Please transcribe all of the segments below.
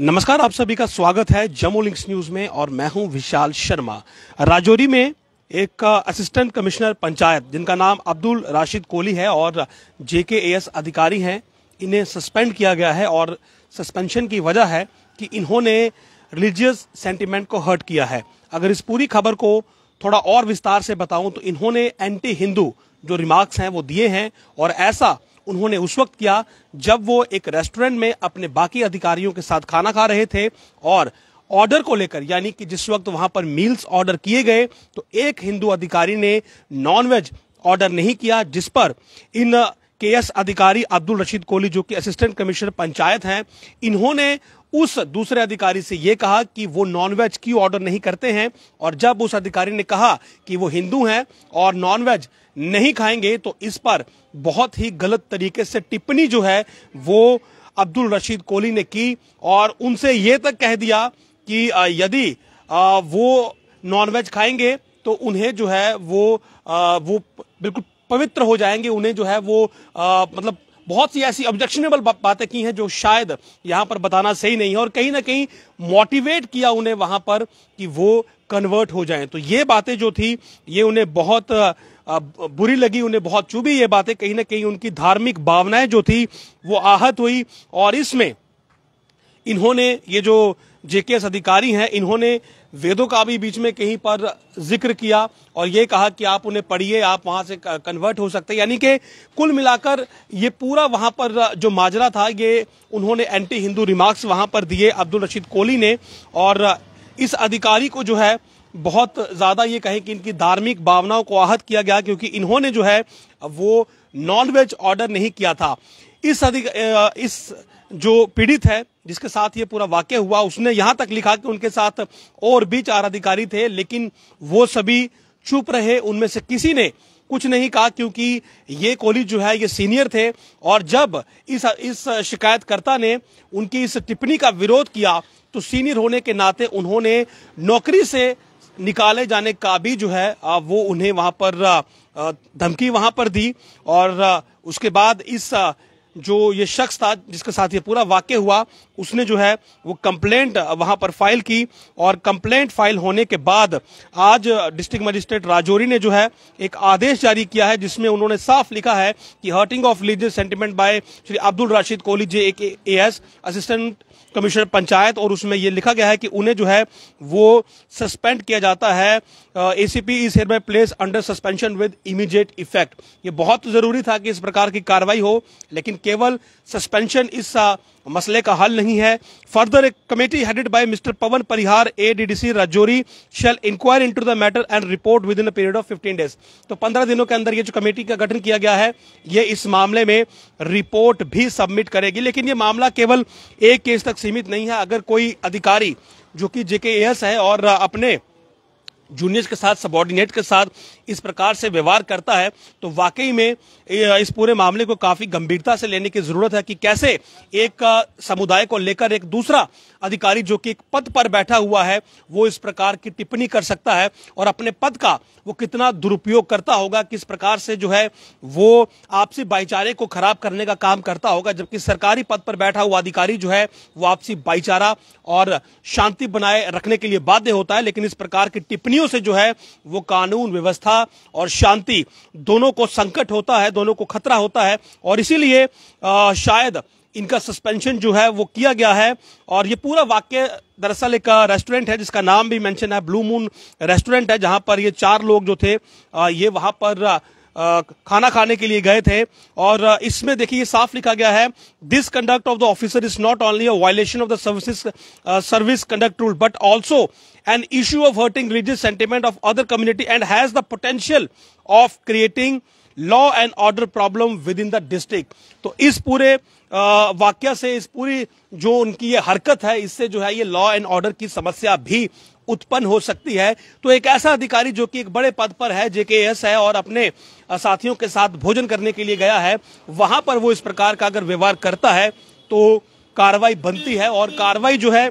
नमस्कार आप सभी का स्वागत है जम्मू लिंक्स न्यूज में और मैं हूं विशाल शर्मा राजौरी में एक असिस्टेंट कमिश्नर पंचायत जिनका नाम अब्दुल राशिद कोहली है और जेके एस अधिकारी हैं इन्हें सस्पेंड किया गया है और सस्पेंशन की वजह है कि इन्होंने रिलीजियस सेंटिमेंट को हर्ट किया है अगर इस पूरी खबर को थोड़ा और विस्तार से बताऊं तो इन्होंने एंटी हिंदू जो रिमार्क्स हैं वो दिए हैं और ऐसा उन्होंने उस वक्त किया जब वो एक रेस्टोरेंट में अपने बाकी अधिकारियों के साथ खाना खा रहे थे और ऑर्डर को लेकर यानी कि जिस वक्त वहां पर मील्स ऑर्डर किए गए तो एक हिंदू अधिकारी ने नॉनवेज ऑर्डर नहीं किया जिस पर इन के एस अधिकारी अब्दुल रशीद कोहली जो कि असिस्टेंट कमिश्नर पंचायत हैं इन्होंने उस दूसरे अधिकारी से ये कहा कि वो नॉनवेज की ऑर्डर नहीं करते हैं और जब उस अधिकारी ने कहा कि वो हिंदू हैं और नॉनवेज नहीं खाएंगे तो इस पर बहुत ही गलत तरीके से टिप्पणी जो है वो अब्दुल रशीद कोहली ने की और उनसे ये तक कह दिया कि यदि वो नॉनवेज खाएंगे तो उन्हें जो है वो वो बिल्कुल पवित्र हो जाएंगे उन्हें जो है वो आ, मतलब बहुत सी ऐसी ऑब्जेक्शनेबल बातें की हैं जो शायद यहां पर बताना सही नहीं है और कहीं ना कहीं मोटिवेट किया उन्हें वहां पर कि वो कन्वर्ट हो जाएं तो ये बातें जो थी ये उन्हें बहुत बुरी लगी उन्हें बहुत चुभी ये बातें कहीं ना कहीं उनकी धार्मिक भावनाएं जो थी वो आहत हुई और इसमें इन्होंने ये जो जेकेएस अधिकारी हैं इन्होंने वेदों का भी बीच में कहीं पर जिक्र किया और ये कहा कि आप उन्हें पढ़िए आप वहां से कन्वर्ट हो सकते हैं यानी कि कुल मिलाकर ये पूरा वहां पर जो माजरा था ये उन्होंने एंटी हिंदू रिमार्क्स वहां पर दिए अब्दुल रशीद कोहली ने और इस अधिकारी को जो है बहुत ज़्यादा ये कहें कि इनकी धार्मिक भावनाओं को आहत किया गया क्योंकि इन्होंने जो है वो नॉनवेज ऑर्डर नहीं किया था इस अधिक इस जो पीड़ित है जिसके साथ ये पूरा वाक्य हुआ उसने यहां तक लिखा कि उनके साथ और भी चार अधिकारी थे लेकिन वो सभी चुप रहे उनमें से किसी ने कुछ नहीं कहा क्योंकि ये कॉलेज जो है ये सीनियर थे और जब इस इस शिकायतकर्ता ने उनकी इस टिप्पणी का विरोध किया तो सीनियर होने के नाते उन्होंने नौकरी से निकाले जाने का भी जो है वो उन्हें वहां पर धमकी वहां पर दी और उसके बाद इस जो ये शख्स था जिसके साथ ये पूरा वाक्य हुआ उसने जो है वो कंप्लेंट वहां पर फाइल की और कंप्लेंट फाइल होने के बाद आज डिस्ट्रिक्ट मजिस्ट्रेट राजौरी ने जो है एक आदेश जारी किया है जिसमें उन्होंने साफ लिखा है कि hurting of religious sentiment by Shri Abdul Rashid Kohli J एक एस असिस्टेंट कमिश्नर पंचायत और उसमें ये लिखा गया है कि उन्हें जो है वो सस्पेंड किया जाता है A C P is hereby place under suspension with immediate effect ये बहुत जरूरी था कि इस प्रकार की कार्रवाई हो लेकिन केवल सस्पेंशन इस मसले का हल नहीं है फर्दर एक committee headed by mister Pawan Parihar A D D C Rajouri shall inquire into the matter and report within period of 15 days तो 15 दिनों के अंदर ये जो कमेटी का गठन किया गया है ये इस मामले में रिपोर्ट भी सबमिट करेगी लेकिन ये मामला केवल एक केस तक सीमित नहीं है अगर कोई अधिकारी जो कि जेके है और अपने जूनियर्स के साथ सबॉर्डिनेट के साथ इस प्रकार से व्यवहार करता है तो वाकई में इस पूरे मामले को काफ़ी गंभीरता से लेने की ज़रूरत है कि कैसे एक समुदाय को लेकर एक दूसरा अधिकारी जो कि एक पद पर बैठा हुआ है वो इस प्रकार की टिप्पणी कर सकता है और अपने पद का वो कितना दुरुपयोग करता होगा किस प्रकार से जो है वो आपसी भाईचारे को खराब करने का काम करता होगा जबकि सरकारी पद पर बैठा हुआ अधिकारी जो है वो आपसी भाईचारा और शांति बनाए रखने के लिए बाध्य होता है लेकिन इस प्रकार की टिप्पणी कंपनियों से जो है वो कानून व्यवस्था और शांति दोनों को संकट होता है दोनों को खतरा होता है और इसीलिए शायद इनका सस्पेंशन जो है वो किया गया है और ये पूरा वाक्य दरअसल एक रेस्टोरेंट है जिसका नाम भी मेंशन है ब्लू मून रेस्टोरेंट है जहां पर ये चार लोग जो थे ये वहां पर खाना खाने के लिए गए थे और इसमें देखिए साफ लिखा गया है this conduct of the officer is not only a violation of the service service conduct rule but also an issue of hurting religious sentiment of other community and has the potential of creating law and order problem within the district तो इस पूरे वाक्य से इस पूरी जो उनकी ये हरकत है इससे जो है ये लॉ एंड ऑर्डर की समस्या भी उत्पन्न हो सकती है तो एक ऐसा अधिकारी जो कि एक बड़े पद पर है जेके एस है और अपने साथियों के साथ भोजन करने के लिए गया है वहां पर वो इस प्रकार का अगर व्यवहार करता है तो कार्रवाई बनती है और कार्रवाई जो है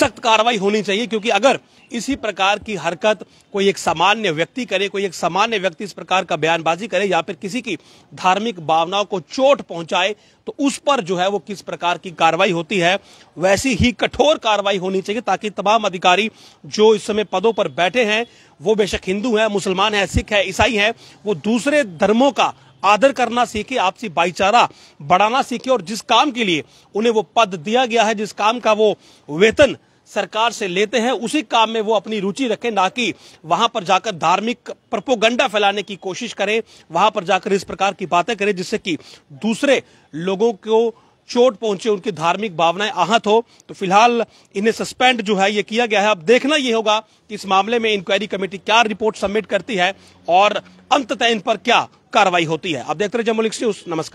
सख्त कार्रवाई होनी चाहिए क्योंकि अगर इसी प्रकार की हरकत कोई एक सामान्य व्यक्ति करे कोई एक सामान्य व्यक्ति इस प्रकार का बयानबाजी करे या फिर किसी की धार्मिक भावनाओं को चोट पहुंचाए तो उस पर जो है वो किस प्रकार की कार्रवाई होती है वैसी ही कठोर कार्रवाई होनी चाहिए ताकि तमाम अधिकारी जो इस समय पदों पर बैठे हैं वो बेशक हिंदू है मुसलमान है सिख है ईसाई है वो दूसरे धर्मों का आदर करना सीखे आपसी भाईचारा बढ़ाना सीखे और जिस काम के लिए उन्हें वो पद दिया गया है जिस काम का वो वेतन सरकार से लेते हैं उसी काम में वो अपनी रुचि रखें ना कि वहां पर जाकर धार्मिक प्रपोगंडा फैलाने की कोशिश करें वहां पर जाकर इस प्रकार की बातें करें जिससे कि दूसरे लोगों को चोट पहुंचे उनकी धार्मिक भावनाएं आहत हो तो फिलहाल इन्हें सस्पेंड जो है ये किया गया है अब देखना ये होगा कि इस मामले में इंक्वायरी कमेटी क्या रिपोर्ट सबमिट करती है और अंततः इन पर क्या कार्रवाई होती है आप देखते रहे जम्मू लिक्स न्यूज नमस्कार